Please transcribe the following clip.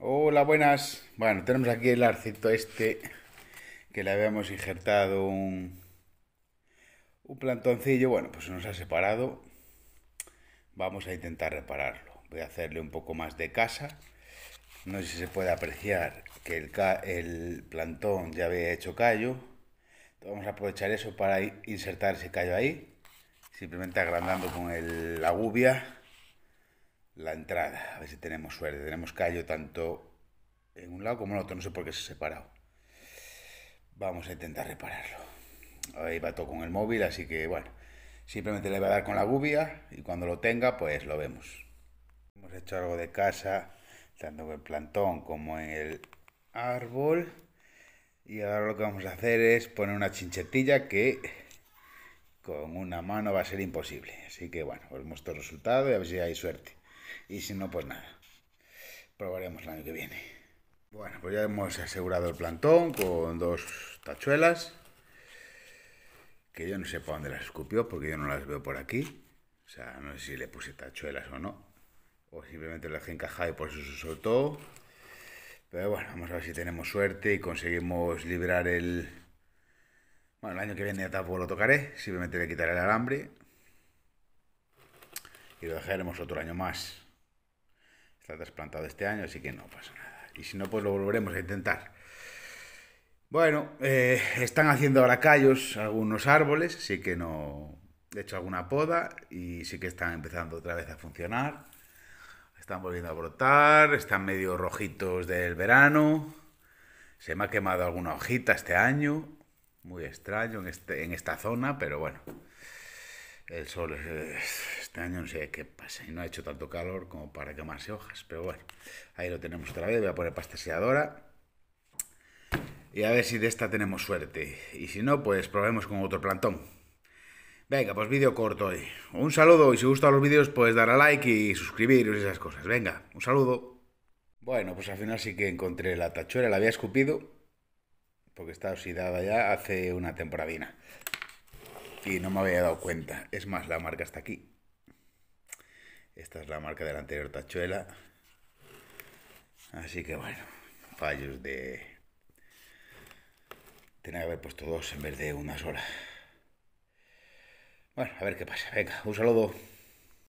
Hola, buenas. Bueno, tenemos aquí el arcito este que le habíamos injertado un, plantoncillo. Bueno, pues nos ha separado. Vamos a intentar repararlo. Voy a hacerle un poco más de casa. No sé si se puede apreciar que el, el plantón ya había hecho callo. Vamos a aprovechar eso para insertar ese callo ahí. Simplemente agrandando con el, la gubia la entrada. A ver si tenemos suerte. Tenemos callo tanto en un lado como en otro. No sé por qué se ha separado. Vamos a intentar repararlo. Ahí va todo con el móvil, así que bueno. Simplemente le voy a dar con la gubia y cuando lo tenga, pues lo vemos. Hemos hecho algo de casa, tanto en el plantón como en el árbol. Y ahora lo que vamos a hacer es poner una chinchetilla que con una mano va a ser imposible. Así que bueno, os muestro el resultado y a ver si hay suerte. Y si no, pues nada. Probaremos el año que viene. Bueno, pues ya hemos asegurado el plantón con dos tachuelas. Que yo no sé para dónde las escupió, porque yo no las veo por aquí. O sea, no sé si le puse tachuelas o no. O simplemente las he encajado y por eso se soltó. Pero bueno, vamos a ver si tenemos suerte y conseguimos liberar el... Bueno, el año que viene ya tampoco lo tocaré. Simplemente le quitaré el alambre. Y lo dejaremos otro año más. Está trasplantado este año, así que no pasa nada. Y si no, pues lo volveremos a intentar. Bueno, eh, están haciendo ahora callos algunos árboles, sí que no he hecho alguna poda y sí que están empezando otra vez a funcionar. Están volviendo a brotar, están medio rojitos del verano. Se me ha quemado alguna hojita este año, muy extraño en, este, en esta zona, pero bueno el sol este año no sé qué pasa y no ha hecho tanto calor como para quemarse hojas, pero bueno, ahí lo tenemos otra vez, voy a poner pastaseadora y a ver si de esta tenemos suerte y si no, pues probemos con otro plantón. Venga, pues vídeo corto hoy. Un saludo y si gustan los vídeos, pues dar a like y suscribiros y esas cosas. Venga, un saludo. Bueno, pues al final sí que encontré la tachuela, la había escupido porque está oxidada ya hace una temporadina. Y no me había dado cuenta. Es más, la marca está aquí. Esta es la marca de la anterior tachuela. Así que bueno, fallos de... Tenía que haber puesto dos en vez de una sola. Bueno, a ver qué pasa. Venga, un saludo.